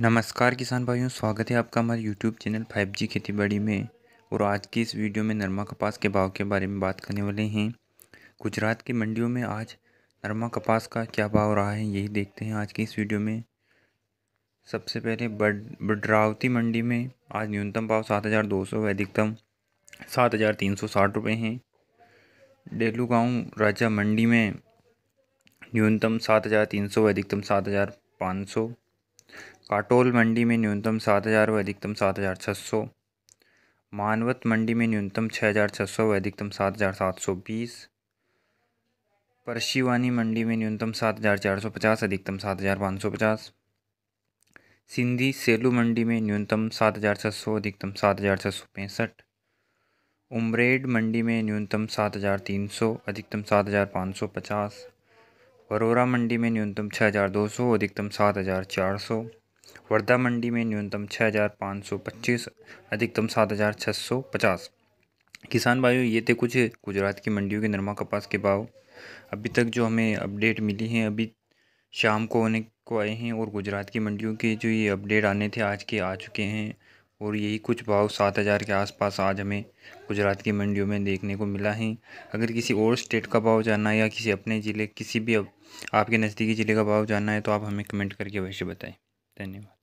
नमस्कार किसान भाइयों स्वागत है आपका हमारे यूट्यूब चैनल 5G बाड़ी में और आज की इस वीडियो में नरमा कपास के भाव के बारे में बात करने वाले हैं गुजरात की मंडियों में आज नरमा कपास का क्या भाव रहा है यही देखते हैं आज की इस वीडियो में सबसे पहले बड बडरावती मंडी में आज न्यूनतम भाव सात हज़ार दो सौ अधिकतम सात हज़ार तीन सौ साठ रुपये हैं डेलू गाँव राजा मंडी में न्यूनतम सात हज़ार तीन सौ अधिकतम सात हज़ार पाँच सौ काटोल मंडी में न्यूनतम सात हज़ार व अधिकतम सात हज़ार छः सौ मानवत मंडी में न्यूनतम छः हज़ार छः सौ व अधिकतम सात हज़ार सात सौ बीस परशिवानी मंडी में न्यूनतम सात हज़ार चार सौ पचास अधिकतम सात हज़ार पाँच सौ पचास सिंधी सेलू मंडी में न्यूनतम सात हज़ार छः सौ अधिकतम सात हज़ार छः सौ पैंसठ उमरेड मंडी में न्यूनतम सात हज़ार तीन सौ अधिकतम सात हज़ार पाँच सौ पचास वरोरा मंडी में न्यूनतम छः हज़ार दो सौ अधिकतम सात हज़ार चार सौ वर्धा मंडी में न्यूनतम छः हज़ार पाँच सौ पच्चीस अधिकतम सात हज़ार छः सौ पचास किसान भाइयों ये थे कुछ गुजरात की मंडियों के नरमा कपास के भाव अभी तक जो हमें अपडेट मिली हैं अभी शाम को होने को आए हैं और गुजरात की मंडियों के जो ये अपडेट आने थे आज के आ चुके हैं और यही कुछ भाव सात हज़ार के आसपास आज हमें गुजरात की मंडियों में देखने को मिला है अगर किसी और स्टेट का भाव जानना है या किसी अपने ज़िले किसी भी आपके नज़दीकी ज़िले का भाव जानना है तो आप हमें कमेंट करके अवश्य बताएं धन्यवाद